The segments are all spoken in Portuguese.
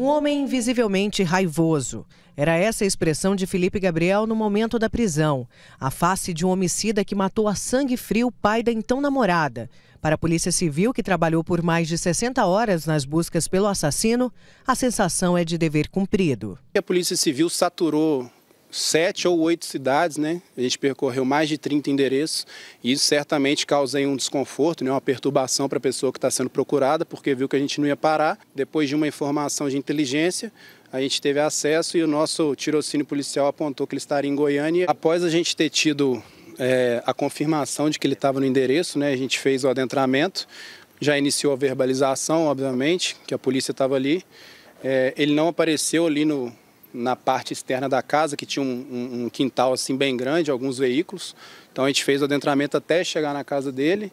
Um homem visivelmente raivoso. Era essa a expressão de Felipe Gabriel no momento da prisão. A face de um homicida que matou a sangue frio o pai da então namorada. Para a Polícia Civil, que trabalhou por mais de 60 horas nas buscas pelo assassino, a sensação é de dever cumprido. A Polícia Civil saturou sete ou oito cidades, né? A gente percorreu mais de 30 endereços e isso certamente causa um desconforto, né? uma perturbação para a pessoa que está sendo procurada, porque viu que a gente não ia parar. Depois de uma informação de inteligência, a gente teve acesso e o nosso tirocínio policial apontou que ele estaria em Goiânia. Após a gente ter tido é, a confirmação de que ele estava no endereço, né? A gente fez o adentramento, já iniciou a verbalização, obviamente, que a polícia estava ali. É, ele não apareceu ali no na parte externa da casa, que tinha um, um, quintal assim bem grande, alguns veículos. Então a gente fez o adentramento até chegar na casa dele.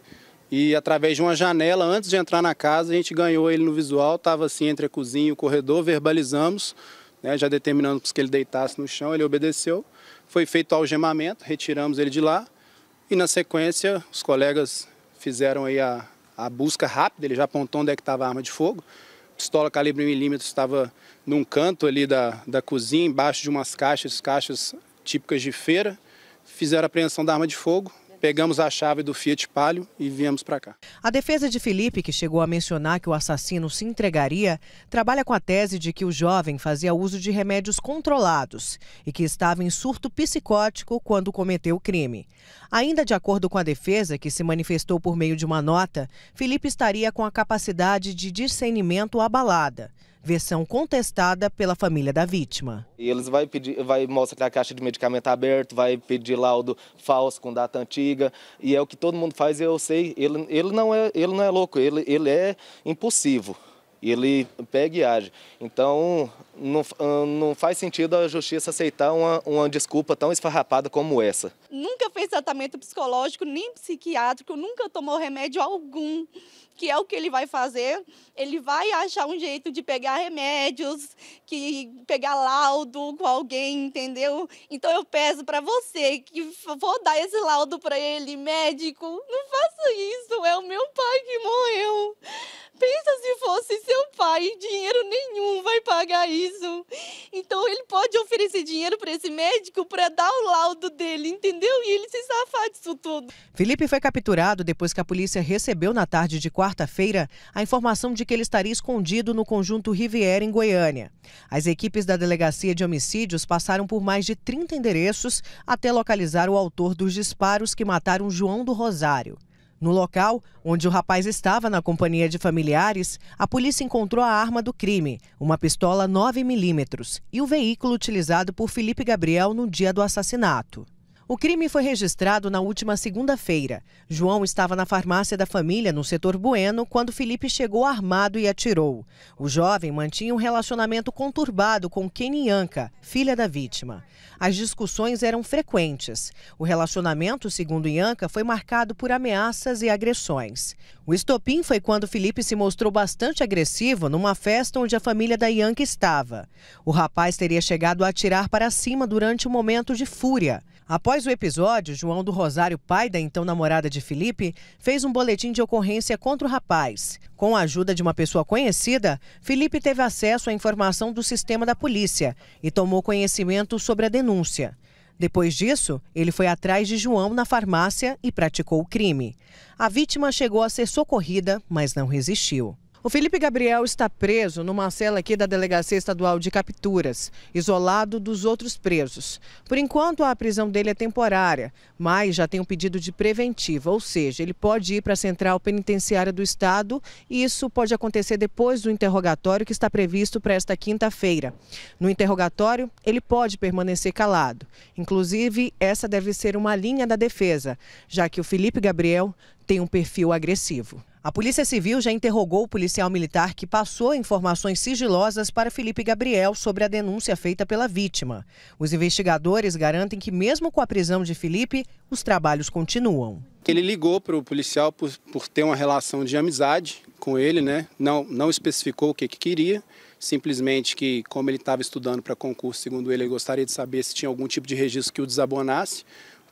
E através de uma janela, antes de entrar na casa, a gente ganhou ele no visual, estava assim entre a cozinha e o corredor, verbalizamos, né, já determinando que ele deitasse no chão, ele obedeceu. Foi feito o algemamento, retiramos ele de lá. E na sequência, os colegas fizeram aí a, a busca rápida, ele já apontou onde é que estava a arma de fogo pistola calibre milímetro estava num canto ali da, da cozinha, embaixo de umas caixas, caixas típicas de feira. Fizeram a apreensão da arma de fogo, pegamos a chave do Fiat Palio e viemos para cá. A defesa de Felipe, que chegou a mencionar que o assassino se entregaria, trabalha com a tese de que o jovem fazia uso de remédios controlados e que estava em surto psicótico quando cometeu o crime. Ainda de acordo com a defesa, que se manifestou por meio de uma nota, Felipe estaria com a capacidade de discernimento abalada versão contestada pela família da vítima. E eles vai pedir, vai mostrar a caixa de medicamento tá aberto, vai pedir laudo falso com data antiga, e é o que todo mundo faz, eu sei, ele, ele, não, é, ele não é louco, ele, ele é impulsivo ele pega e age. Então, não, hum, não faz sentido a justiça aceitar uma, uma desculpa tão esfarrapada como essa. Nunca fez tratamento psicológico, nem psiquiátrico, nunca tomou remédio algum que é o que ele vai fazer. Ele vai achar um jeito de pegar remédios, que pegar laudo com alguém, entendeu? Então eu peço para você que vou dar esse laudo para ele, médico, não faça isso, é o meu pai que morreu. Pensa se fosse seu pai, dinheiro nenhum vai pagar isso. Então ele pode oferecer dinheiro para esse médico para dar o laudo dele, entendeu? E ele se safar disso tudo. Felipe foi capturado depois que a polícia recebeu na tarde de quarta-feira a informação de que ele estaria escondido no conjunto Riviera em Goiânia. As equipes da Delegacia de Homicídios passaram por mais de 30 endereços até localizar o autor dos disparos que mataram João do Rosário. No local, onde o rapaz estava na companhia de familiares, a polícia encontrou a arma do crime, uma pistola 9mm, e o veículo utilizado por Felipe Gabriel no dia do assassinato. O crime foi registrado na última segunda-feira. João estava na farmácia da família, no setor Bueno, quando Felipe chegou armado e atirou. O jovem mantinha um relacionamento conturbado com Kenny Anca, filha da vítima. As discussões eram frequentes. O relacionamento, segundo Ianca, foi marcado por ameaças e agressões. O estopim foi quando Felipe se mostrou bastante agressivo numa festa onde a família da Ianca estava. O rapaz teria chegado a atirar para cima durante um momento de fúria. Após Após o episódio, João do Rosário, pai da então namorada de Felipe, fez um boletim de ocorrência contra o rapaz. Com a ajuda de uma pessoa conhecida, Felipe teve acesso à informação do sistema da polícia e tomou conhecimento sobre a denúncia. Depois disso, ele foi atrás de João na farmácia e praticou o crime. A vítima chegou a ser socorrida, mas não resistiu. O Felipe Gabriel está preso numa cela aqui da Delegacia Estadual de Capturas, isolado dos outros presos. Por enquanto, a prisão dele é temporária, mas já tem um pedido de preventiva, ou seja, ele pode ir para a Central Penitenciária do Estado e isso pode acontecer depois do interrogatório que está previsto para esta quinta-feira. No interrogatório, ele pode permanecer calado. Inclusive, essa deve ser uma linha da defesa, já que o Felipe Gabriel tem um perfil agressivo. A Polícia Civil já interrogou o policial militar que passou informações sigilosas para Felipe Gabriel sobre a denúncia feita pela vítima. Os investigadores garantem que, mesmo com a prisão de Felipe, os trabalhos continuam. Ele ligou para o policial por, por ter uma relação de amizade com ele, né? não, não especificou o que, que queria, simplesmente que, como ele estava estudando para concurso, segundo ele, ele gostaria de saber se tinha algum tipo de registro que o desabonasse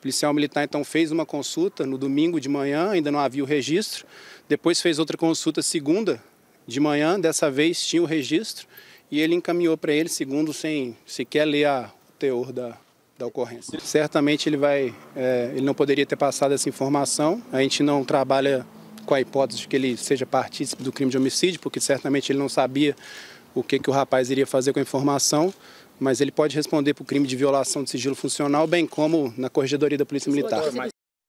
policial militar então fez uma consulta no domingo de manhã, ainda não havia o registro. Depois fez outra consulta segunda de manhã, dessa vez tinha o registro e ele encaminhou para ele, segundo, sem sequer ler a, o teor da, da ocorrência. Certamente ele vai, é, ele não poderia ter passado essa informação. A gente não trabalha com a hipótese de que ele seja partícipe do crime de homicídio, porque certamente ele não sabia o que, que o rapaz iria fazer com a informação mas ele pode responder por crime de violação de sigilo funcional, bem como na Corregedoria da Polícia Militar.